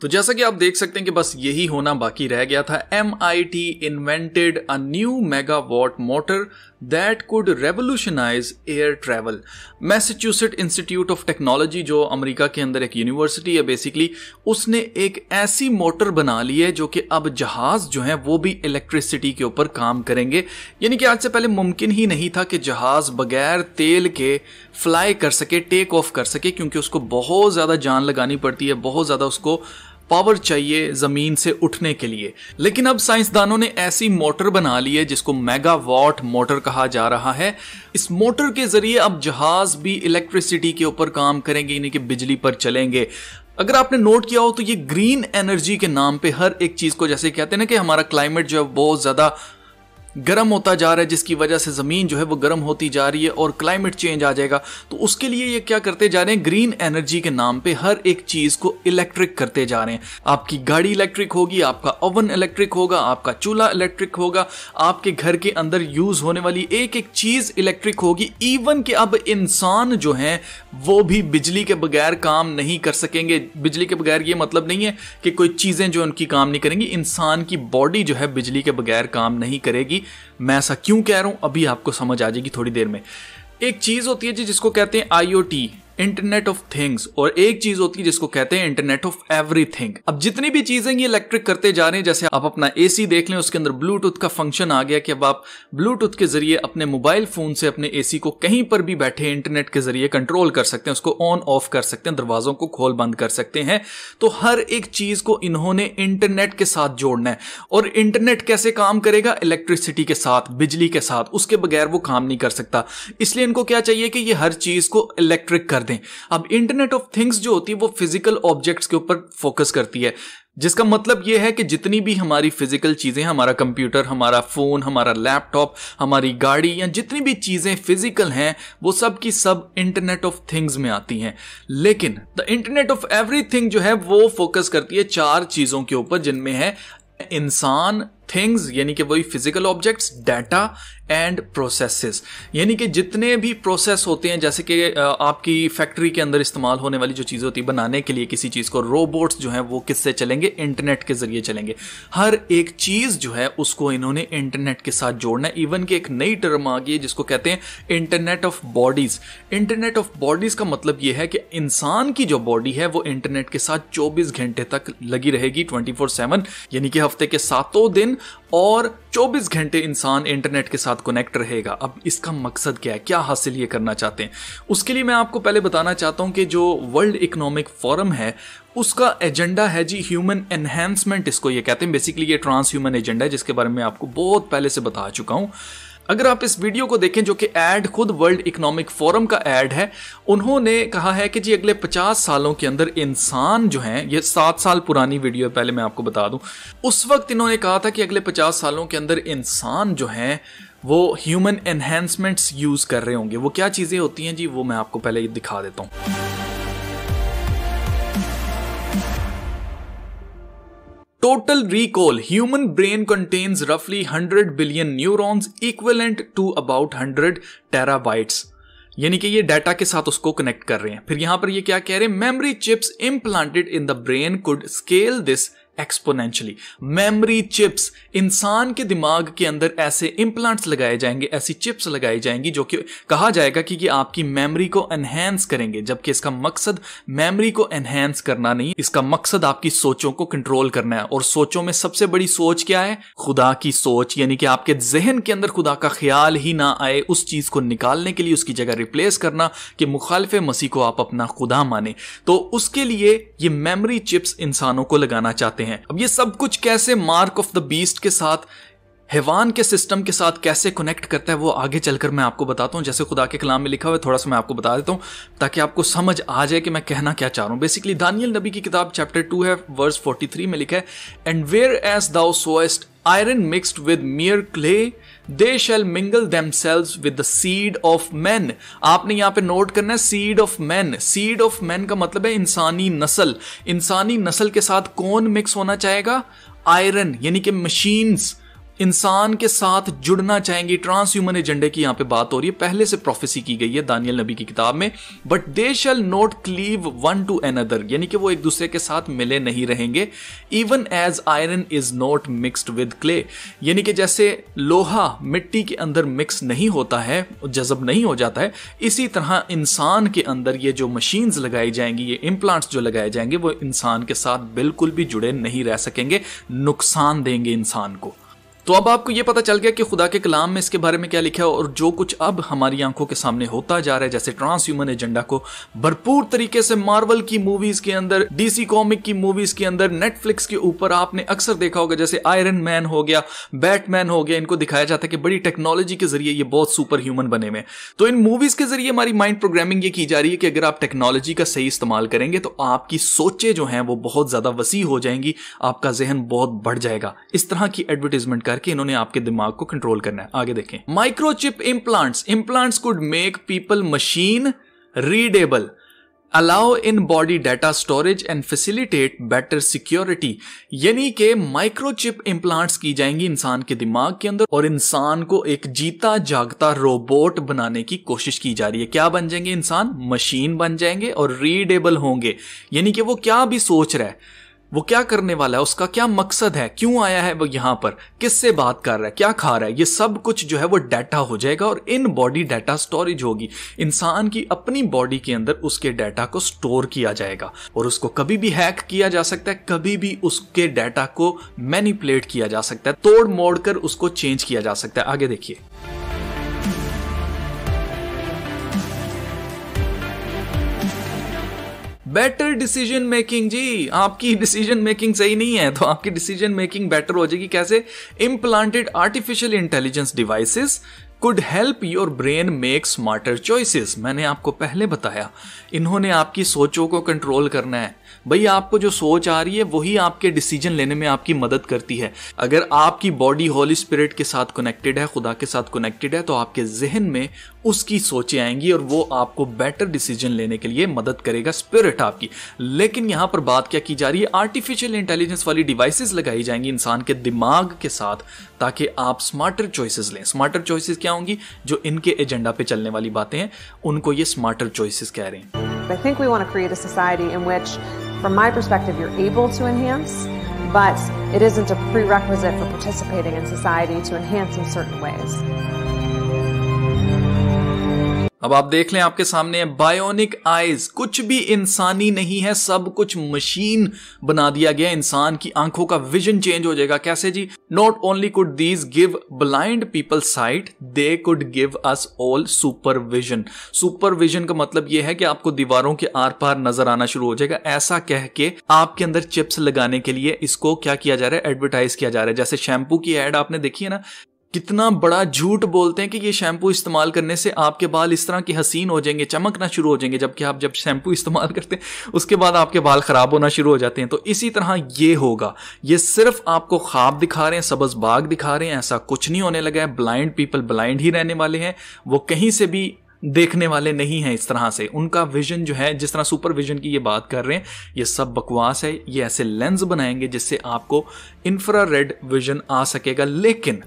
तो जैसा कि आप देख सकते हैं कि बस यही होना बाकी रह गया था M I T invented a new megawatt motor that could revolutionise air travel Massachusetts Institute of Technology जो अमेरिका के अंदर एक यूनिवर्सिटी है बेसिकली उसने एक ऐसी मोटर बना ली है जो कि अब जहाज जो है वो भी इलेक्ट्रिसिटी के ऊपर काम करेंगे यानी कि आज से पहले मुमकिन ही नहीं था कि जहाज बगैर तेल के फ्लाई कर सके टेक ऑफ कर सके क्योंकि उसको बहुत ज़्यादा जान लगानी पड़ती है बहुत ज़्यादा उसको पावर चाहिए जमीन से उठने के लिए लेकिन अब साइंसदानों ने ऐसी मोटर बना ली है जिसको मेगावाट मोटर कहा जा रहा है इस मोटर के जरिए अब जहाज भी इलेक्ट्रिसिटी के ऊपर काम करेंगे यानी कि बिजली पर चलेंगे अगर आपने नोट किया हो तो ये ग्रीन एनर्जी के नाम पे हर एक चीज को जैसे कहते हैं ना कि हमारा क्लाइमेट जो है बहुत ज्यादा गर्म होता जा रहा है जिसकी वजह से ज़मीन जो है वो गर्म होती जा रही है और क्लाइमेट चेंज आ जाएगा तो उसके लिए ये क्या करते जा रहे हैं ग्रीन एनर्जी के नाम पे हर एक चीज़ को इलेक्ट्रिक करते जा रहे हैं आपकी गाड़ी इलेक्ट्रिक होगी आपका ओवन इलेक्ट्रिक होगा आपका चूल्हा इलेक्ट्रिक होगा आपके घर के अंदर यूज़ होने वाली एक एक चीज़ इलेक्ट्रिक होगी इवन कि अब इंसान जो हैं वो भी बिजली के बगैर काम नहीं कर सकेंगे बिजली के बगैर ये मतलब नहीं है कि कोई चीज़ें जो उनकी काम नहीं करेंगी इंसान की बॉडी जो है बिजली के बगैर काम नहीं करेगी होगी मैं ऐसा क्यों कह रहा हूं अभी आपको समझ आ जाएगी थोड़ी देर में एक चीज़ होती है जी जिसको कहते हैं आईओटी इंटरनेट ऑफ थिंग्स और एक चीज होती है जिसको कहते हैं इंटरनेट ऑफ एवरीथिंग अब जितनी भी चीजें ये इलेक्ट्रिक करते जा रहे हैं जैसे आप अपना एसी देख लें उसके अंदर ब्लूटूथ का फंक्शन आ गया कि अब आप ब्लूटूथ के जरिए अपने मोबाइल फोन से अपने एसी को कहीं पर भी बैठे इंटरनेट के जरिए कंट्रोल कर सकते हैं उसको ऑन ऑफ कर सकते हैं दरवाजों को खोल बंद कर सकते हैं तो हर एक चीज को इन्होंने इंटरनेट के साथ जोड़ना है और इंटरनेट कैसे काम करेगा इलेक्ट्रिसिटी के साथ बिजली के साथ उसके बगैर वो काम नहीं कर सकता इसलिए इनको क्या चाहिए कि ये हर चीज को इलेक्ट्रिक कर करते हैं अब इंटरनेट ऑफ थिंग्स जो होती है वो फिजिकल ऑब्जेक्ट्स के ऊपर फोकस करती है जिसका मतलब यह है कि जितनी भी हमारी फिजिकल चीज़ें हमारा कंप्यूटर हमारा फ़ोन हमारा लैपटॉप हमारी गाड़ी या जितनी भी चीज़ें फिजिकल हैं वो सब की सब इंटरनेट ऑफ थिंग्स में आती हैं लेकिन द इंटरनेट ऑफ एवरीथिंग जो है वो फोकस करती है चार चीज़ों के ऊपर जिनमें है इंसान थिंग्स यानी कि वही physical objects data and processes यानी कि जितने भी प्रोसेस होते हैं जैसे कि आपकी फैक्ट्री के अंदर इस्तेमाल होने वाली जो चीज़ें होती है बनाने के लिए किसी चीज़ को रोबोट्स जो हैं वो किससे चलेंगे इंटरनेट के ज़रिए चलेंगे हर एक चीज़ जो है उसको इन्होंने इंटरनेट के साथ जोड़ना है इवन कि एक नई टर्म आ गई है जिसको कहते हैं internet of bodies internet of bodies का मतलब यह है कि इंसान की जो बॉडी है वो इंटरनेट के साथ चौबीस घंटे तक लगी रहेगी ट्वेंटी फोर सेवन यानी कि हफ्ते के सातों दिन और 24 घंटे इंसान इंटरनेट के साथ कनेक्ट रहेगा अब इसका मकसद क्या है क्या हासिल ये करना चाहते हैं उसके लिए मैं आपको पहले बताना चाहता हूँ कि जो वर्ल्ड इकोनॉमिक फोरम है उसका एजेंडा है जी ह्यूमन एनहेंसमेंट इसको ये कहते हैं बेसिकली ये ट्रांस ह्यूमन एजेंडा है जिसके बारे में आपको बहुत पहले से बता चुका हूँ अगर आप इस वीडियो को देखें जो कि एड खुद वर्ल्ड इकोनॉमिक फोरम का एड है उन्होंने कहा है कि जी अगले 50 सालों के अंदर इंसान जो है ये सात साल पुरानी वीडियो है पहले मैं आपको बता दूं उस वक्त इन्होंने कहा था कि अगले 50 सालों के अंदर इंसान जो हैं वो ह्यूमन एनहेंसमेंट्स यूज़ कर रहे होंगे वो क्या चीज़ें होती हैं जी वो मैं आपको पहले दिखा देता हूँ total recall human brain contains रफली hundred billion neurons equivalent to about hundred terabytes यानी कि ये डाटा के साथ उसको कनेक्ट कर रहे हैं फिर यहां पर ये क्या कह रहे हैं memory chips implanted in the brain could scale this exponentially memory chips इंसान के दिमाग के अंदर ऐसे इम्प्लांट्स लगाए जाएंगे ऐसी चिप्स लगाई जाएंगी जो कि कहा जाएगा कि कि आपकी मेमोरी को एनहेंस करेंगे जबकि इसका मकसद मेमोरी को एनहेंस करना नहीं इसका मकसद आपकी सोचों को कंट्रोल करना है और सोचों में सबसे बड़ी सोच क्या है खुदा की सोच यानी कि आपके जहन के अंदर खुदा का ख्याल ही ना आए उस चीज को निकालने के लिए उसकी जगह रिप्लेस करना कि मुखालफ मसीह को आप अपना खुदा माने तो उसके लिए ये मेमोरी चिप्स इंसानों को लगाना चाहते हैं हैं अब ये सब कुछ कैसे मार्क ऑफ द बीस्ट के साथ हेवान के सिस्टम के साथ कैसे कनेक्ट करता है वो आगे चलकर मैं आपको बताता हूँ जैसे खुदा के कलाम में लिखा हुआ है थोड़ा सा मैं आपको बता देता हूँ ताकि आपको समझ आ जाए कि मैं कहना क्या चाह रहा हूँ बेसिकली दानियल नबी की किताब चैप्टर टू है वर्स फोर्टी थ्री में लिखा है and where as thou sawest iron mixed with miry clay they shall mingle selves with the seed of man आपने यहां पे नोट करना है seed of man seed of man का मतलब है इंसानी नस्ल इंसानी नस्ल के साथ कौन मिक्स होना चाहेगा आयरन यानी कि मशीन्स इंसान के साथ जुड़ना चाहेंगी ट्रांस ह्यूमन एजेंडे की यहाँ पे बात हो रही है पहले से प्रोफेसी की गई है दानियल नबी की किताब में but they shall not cleave one to another यानी कि वो एक दूसरे के साथ मिले नहीं रहेंगे even as iron is not mixed with clay यानी कि जैसे लोहा मिट्टी के अंदर मिक्स नहीं होता है जजब नहीं हो जाता है इसी तरह इंसान के अंदर ये जो मशीन्स लगाई जाएंगी ये इम्प्लांट्स जो लगाए जाएंगे वो इंसान के साथ बिल्कुल भी जुड़े नहीं रह सकेंगे नुकसान देंगे इंसान को तो अब आपको ये पता चल गया कि खुदा के कलाम में इसके बारे में क्या लिखा है और जो कुछ अब हमारी आंखों के सामने होता जा रहा है जैसे ट्रांस ह्यूमन एजेंडा को भरपूर तरीके से मार्वल की मूवीज के अंदर डीसी कॉमिक की मूवीज के अंदर नेटफ्लिक्स के ऊपर आपने अक्सर देखा होगा जैसे आयरन मैन हो गया बैटमैन हो गया इनको दिखाया जाता है कि बड़ी टेक्नोलॉजी के जरिए ये बहुत सुपर ह्यूमन बने हुए तो इन मूवीज के जरिए हमारी माइंड प्रोग्रामिंग ये की जा रही है कि अगर आप टेक्नोलॉजी का सही इस्तेमाल करेंगे तो आपकी सोचे जो हैं वो बहुत ज्यादा वसी हो जाएंगी आपका जहन बहुत बढ़ जाएगा इस तरह की एडवर्टीजमेंट कर करके इन्होंने आपके दिमाग को कंट्रोल करना है आगे देखें microchip implants implants could make people machine readable allow in body data storage and facilitate better security यानी कि माइक्रोचिप इम्प्लांट्स की जाएंगी इंसान के दिमाग के अंदर और इंसान को एक जीता जागता रोबोट बनाने की कोशिश की जा रही है क्या बन जाएंगे इंसान मशीन बन जाएंगे और रीडेबल होंगे यानी कि वो क्या भी सोच रहा है वो क्या करने वाला है उसका क्या मकसद है क्यों आया है वो यहां पर किससे बात कर रहा है क्या खा रहा है ये सब कुछ जो है वो डाटा हो जाएगा और इन बॉडी डाटा स्टोरेज होगी इंसान की अपनी बॉडी के अंदर उसके डाटा को स्टोर किया जाएगा और उसको कभी भी हैक किया जा सकता है कभी भी उसके डाटा को मैनिपुलेट किया जा सकता है तोड़ मोड़ कर उसको चेंज किया जा सकता है आगे देखिए बेटर डिसीजन मेकिंग जी आपकी डिसीजन मेकिंग सही नहीं है तो आपकी डिसीजन मेकिंग बेटर हो जाएगी कैसे implanted artificial intelligence devices could help your brain make smarter choices मैंने आपको पहले बताया इन्होंने आपकी सोचों को कंट्रोल करना है भाई आपको जो सोच आ रही है वही आपके डिसीजन लेने में आपकी मदद करती है अगर आपकी बॉडी होली स्पिरिट के साथ कनेक्टेड है खुदा के साथ कनेक्टेड है तो आपके जहन में उसकी सोचें आएंगी और वो आपको बेटर डिसीजन लेने के लिए मदद करेगा स्पिरिट आपकी लेकिन यहां पर बात क्या की जा रही है आर्टिफिशियल इंटेलिजेंस वाली डिवाइसेस लगाई जाएंगी इंसान के दिमाग के साथ ताकि आप स्मार्टर चॉइसेस लें स्मार्टर चॉइसेस क्या होंगी जो इनके एजेंडा पे चलने वाली बातें हैं उनको ये स्मार्टर चॉइसेस कह रहे हैं I think we want to create a society in which, from my perspective, you're able to enhance, but it isn't a prerequisite for participating in society to enhance in certain ways. अब आप देख लें आपके सामने bionic eyes कुछ भी इंसानी नहीं है सब कुछ मशीन बना दिया गया इंसान की आंखों का विजन चेंज हो जाएगा कैसे जी not only could these give blind people sight they could give us all supervision supervision का मतलब यह है कि आपको दीवारों के आर पार नजर आना शुरू हो जाएगा ऐसा कह के आपके अंदर चिप्स लगाने के लिए इसको क्या किया जा रहा है एडवर्टाइज किया जा रहा है जैसे शैम्पू की एड आपने देखी है ना कितना बड़ा झूठ बोलते हैं कि ये शैम्पू इस्तेमाल करने से आपके बाल इस तरह के हसीन हो जाएंगे चमकना शुरू हो जाएंगे जबकि आप जब शैम्पू इस्तेमाल करते हैं उसके बाद आपके बाल ख़राब होना शुरू हो जाते हैं तो इसी तरह ये होगा ये सिर्फ आपको ख्वाब दिखा रहे हैं सबज बाग दिखा रहे हैं ऐसा कुछ नहीं होने लगा है ब्लाइंड पीपल ब्लाइंड ही रहने वाले हैं वो कहीं से भी देखने वाले नहीं हैं इस तरह से उनका विजन जो है जिस तरह सुपर विजन की ये बात कर रहे हैं ये सब बकवास है ये ऐसे लेंस बनाएंगे जिससे आपको इंफ्रा रेड विजन आ सकेगा लेकिन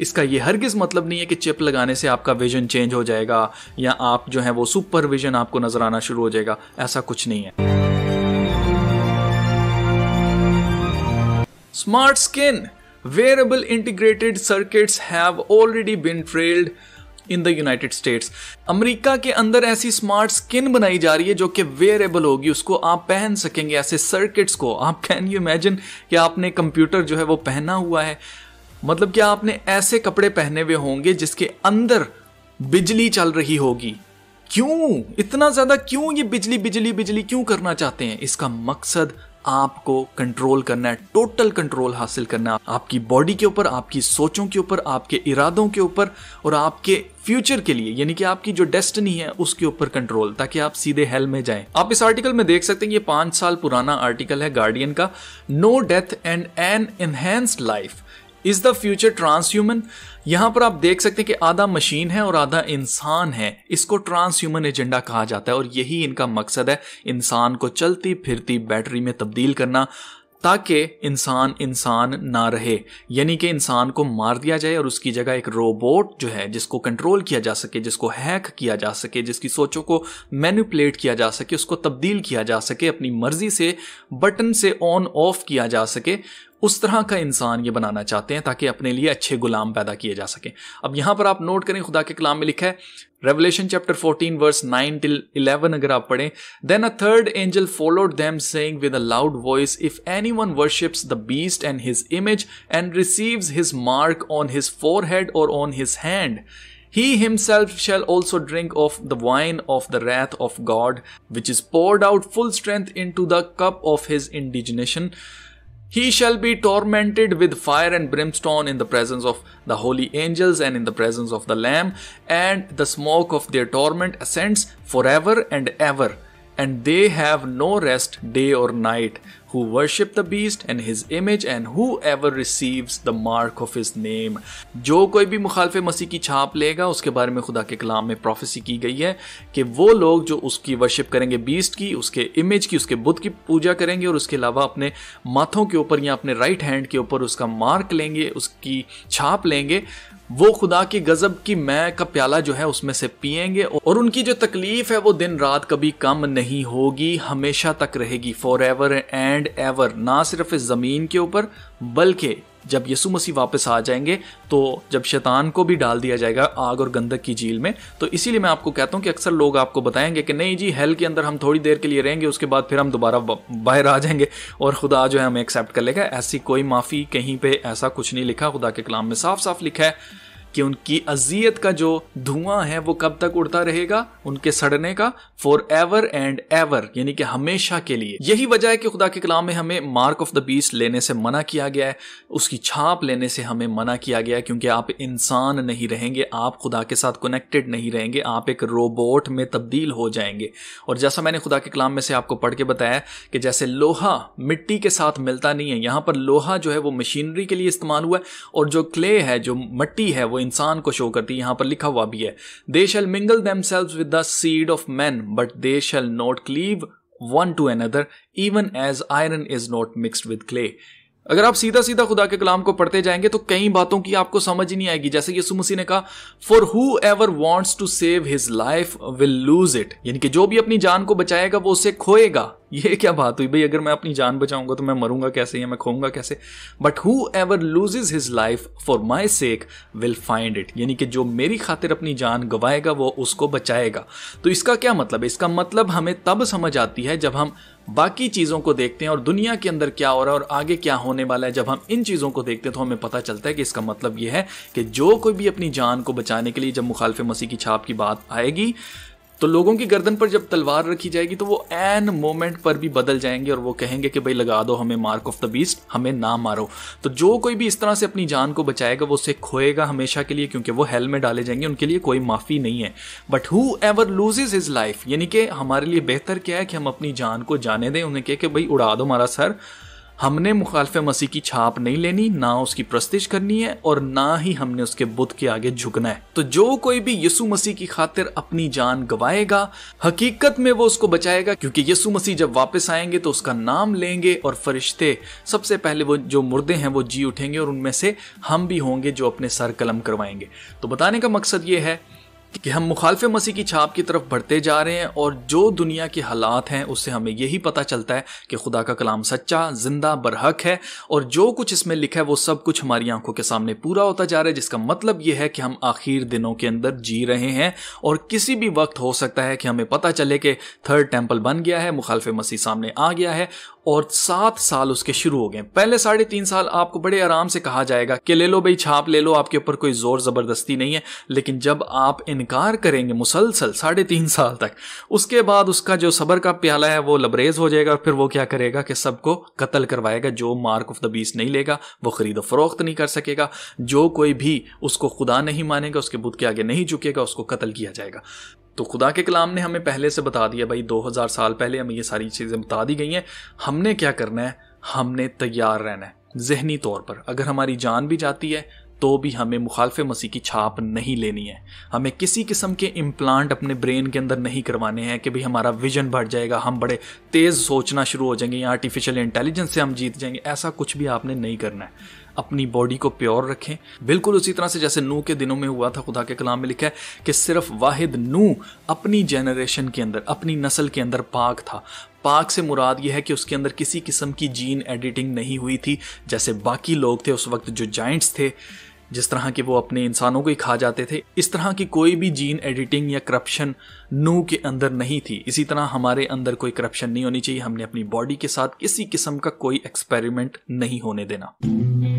इसका ये हरगिज़ मतलब नहीं है कि चिप लगाने से आपका विजन चेंज हो जाएगा या आप जो है वो सुपर विजन आपको नज़र आना शुरू हो जाएगा ऐसा कुछ नहीं है smart skin wearable integrated circuits have already been trialled in the United States America के अंदर ऐसी स्मार्ट स्किन बनाई जा रही है जो कि वेरेबल होगी उसको आप पहन सकेंगे ऐसे सर्किट्स को आप कैन यू इमेजिन कि आपने कंप्यूटर जो है वो पहना हुआ है मतलब कि आपने ऐसे कपड़े पहने हुए होंगे जिसके अंदर बिजली चल रही होगी क्यों इतना ज्यादा क्यों ये बिजली बिजली बिजली क्यों करना चाहते हैं इसका मकसद आपको कंट्रोल करना है टोटल कंट्रोल हासिल करना है आपकी बॉडी के ऊपर आपकी सोचों के ऊपर आपके इरादों के ऊपर और आपके फ्यूचर के लिए यानी कि आपकी जो डेस्टिनी है उसके ऊपर कंट्रोल ताकि आप सीधे हेल में जाएं आप इस आर्टिकल में देख सकते हैं ये पांच साल पुराना आर्टिकल है गार्डियन का no death and an enhanced life is the future transhuman यहां पर आप देख सकते हैं कि आधा मशीन है और आधा इंसान है इसको ट्रांसह्यूमन एजेंडा कहा जाता है और यही इनका मकसद है इंसान को चलती फिरती बैटरी में तब्दील करना ताकि इंसान इंसान ना रहे यानी कि इंसान को मार दिया जाए और उसकी जगह एक रोबोट जो है जिसको कंट्रोल किया जा सके जिसको हैक किया जा सके जिसकी सोचों को मैनिपुलेट किया जा सके उसको तब्दील किया जा सके अपनी मर्जी से बटन से ऑन ऑफ किया जा सके उस तरह का इंसान ये बनाना चाहते हैं ताकि अपने लिए अच्छे गुलाम पैदा किए जा सकें अब यहाँ पर आप नोट करें खुदा के कलाम में लिखा है रेवलेशन चैप्टर 14 वर्स 9 टिल 11 अगर आप पढ़ें then a third angel followed them saying with a loud voice if anyone worships the beast and his image and receives his mark on his fore or on his hand He himself shall also drink of the wine of the wrath of God, which is poured out full strength into the cup of his indignation. He shall be tormented with fire and brimstone in the presence of the holy angels and in the presence of the Lamb, and the smoke of their torment ascends forever and ever, and they have no rest day or night, who worship the beast and his image and whoever receives the mark of his name जो कोई भी मुखालफ मसीह की छाप लेगा उसके बारे में खुदा के कलाम में prophecy की गई है कि वो लोग जो उसकी वर्शिप करेंगे beast की उसके इमेज की उसके बुद्ध की पूजा करेंगे और उसके अलावा अपने माथों के ऊपर या अपने राइट हैंड के ऊपर उसका मार्क लेंगे उसकी छाप लेंगे वो खुदा की गजब की मैं का प्याला जो है उसमें से पियेंगे और उनकी जो तकलीफ है वो दिन रात कभी कम नहीं होगी हमेशा तक रहेगी for ever and and ever ना सिर्फ इस ज़मीन के ऊपर बल्कि जब यसु मसीह वापस आ जाएंगे तो जब शैतान को भी डाल दिया जाएगा आग और गंधक की झील में तो इसीलिए मैं आपको कहता हूं कि अक्सर लोग आपको बताएंगे कि नहीं जी हेल के अंदर हम थोड़ी देर के लिए रहेंगे उसके बाद फिर हम दोबारा बाहर आ जाएंगे और खुदा जो है हमें एक्सेप्ट कर लेगा ऐसी कोई माफ़ी कहीं पर ऐसा कुछ नहीं लिखा खुदा के कलाम में साफ साफ लिखा है कि उनकी अजियत का जो धुआं है वो कब तक उड़ता रहेगा उनके सड़ने का फॉर एवर एंड एवर यानी कि हमेशा के लिए यही वजह है कि खुदा के कलाम में हमें मार्क ऑफ द बीस लेने से मना किया गया है उसकी छाप लेने से हमें मना किया गया है क्योंकि आप इंसान नहीं रहेंगे आप खुदा के साथ कनेक्टेड नहीं रहेंगे आप एक रोबोट में तब्दील हो जाएंगे और जैसा मैंने खुदा के कलाम में से आपको पढ़ के बताया कि जैसे लोहा मिट्टी के साथ मिलता नहीं है यहां पर लोहा जो है वो मशीनरी के लिए इस्तेमाल हुआ है और जो क्ले है जो मट्टी है वो इंसान को शो करती है यहां पर लिखा हुआ भी है they shall mingle themselves with the seed of man but they shall not cleave one to other even as iron is not mixed with clay अगर आप सीधा सीधा खुदा के कलाम को पढ़ते जाएंगे तो कई बातों की आपको समझ ही नहीं आएगी जैसे यीशु मसीह ने कहा for whoever wants to save his life will lose it यानी कि जो भी अपनी जान को बचाएगा वो उसे खोएगा ये क्या बात हुई भाई अगर मैं अपनी जान बचाऊंगा तो मैं मरूंगा कैसे या मैं खोऊंगा कैसे but whoever loses his life for my sake will find it यानी कि जो मेरी खातिर अपनी जान गवाएगा वो उसको बचाएगा तो इसका क्या मतलब है इसका मतलब हमें तब समझ आती है जब हम बाकी चीज़ों को देखते हैं और दुनिया के अंदर क्या हो रहा है और आगे क्या होने वाला है जब हम इन चीज़ों को देखते हैं तो हमें पता चलता है कि इसका मतलब यह है कि जो कोई भी अपनी जान को बचाने के लिए जब मुखालफ मसीह की छाप की बात आएगी तो लोगों की गर्दन पर जब तलवार रखी जाएगी तो वो एन मोमेंट पर भी बदल जाएंगे और वो कहेंगे कि भाई लगा दो हमें मार्क ऑफ द बीस्ट हमें ना मारो तो जो कोई भी इस तरह से अपनी जान को बचाएगा वो उसे खोएगा हमेशा के लिए क्योंकि वो हेल में डाले जाएंगे उनके लिए कोई माफ़ी नहीं है but whoever loses his life यानी कि हमारे लिए बेहतर क्या है कि हम अपनी जान को जाने दें उन्हें कह के भाई उड़ा दो हमारा सर हमने मुखालफ मसीह की छाप नहीं लेनी ना उसकी प्रस्तिश करनी है और ना ही हमने उसके बुद्ध के आगे झुकना है तो जो कोई भी यसु मसीह की खातिर अपनी जान गवाएगा हकीकत में वो उसको बचाएगा क्योंकि यसु मसीह जब वापस आएंगे तो उसका नाम लेंगे और फरिश्ते सबसे पहले वो जो मुर्दे हैं वो जी उठेंगे और उनमें से हम भी होंगे जो अपने सर कलम करवाएंगे तो बताने का मकसद ये है कि हम मुखालफ मसीह की छाप की तरफ बढ़ते जा रहे हैं और जो दुनिया के हालात हैं उससे हमें यही पता चलता है कि खुदा का कलाम सच्चा जिंदा बरहक है और जो कुछ इसमें लिखा है वो सब कुछ हमारी आंखों के सामने पूरा होता जा रहा है जिसका मतलब ये है कि हम आखिर दिनों के अंदर जी रहे हैं और किसी भी वक्त हो सकता है कि हमें पता चले कि थर्ड टेम्पल बन गया है मुखालफ मसीह सामने आ गया है और सात साल उसके शुरू हो गए पहले साढ़े तीन साल आपको बड़े आराम से कहा जाएगा कि ले लो भाई छाप ले लो आपके ऊपर कोई जोर जबरदस्ती नहीं है लेकिन जब आप इन इनकार करेंगे मुसलसल साढ़े तीन साल तक उसके बाद उसका जो सबर का प्याला है वो लबरेज हो जाएगा और फिर वो क्या करेगा कि सबको कत्ल करवाएगा जो मार्क ऑफ द बीस नहीं लेगा वो खरीदो फरोख्त नहीं कर सकेगा जो कोई भी उसको खुदा नहीं मानेगा उसके बुद्ध के आगे नहीं झुकेगा उसको कत्ल किया जाएगा तो खुदा के कलाम ने हमें पहले से बता दिया भाई 2000 साल पहले हमें ये सारी चीज़ें बता दी गई हैं हमने क्या करना है हमने तैयार रहना है जहनी तौर पर अगर हमारी जान भी जाती है तो भी हमें मुखालफ मसीह की छाप नहीं लेनी है हमें किसी किस्म के इम्प्लांट अपने ब्रेन के अंदर नहीं करवाने हैं कि भाई हमारा विजन बढ़ जाएगा हम बड़े तेज़ सोचना शुरू हो जाएंगे या आर्टिफिशियल इंटेलिजेंस से हम जीत जाएंगे ऐसा कुछ भी आपने नहीं करना है अपनी बॉडी को प्योर रखें बिल्कुल उसी तरह से जैसे नू के दिनों में हुआ था खुदा के कलाम में लिखा है कि सिर्फ वाहिद नू अपनी जनरेशन के अंदर अपनी नस्ल के अंदर पाक था पाक से मुराद यह है कि उसके अंदर किसी किस्म की जीन एडिटिंग नहीं हुई थी जैसे बाकी लोग थे उस वक्त जो जाइंट्स थे जिस तरह के वो अपने इंसानों को ही खा जाते थे इस तरह की कोई भी जीन एडिटिंग या करप्शन नू के अंदर नहीं थी इसी तरह हमारे अंदर कोई करप्शन नहीं होनी चाहिए हमने अपनी बॉडी के साथ किसी किस्म का कोई एक्सपेरिमेंट नहीं होने देना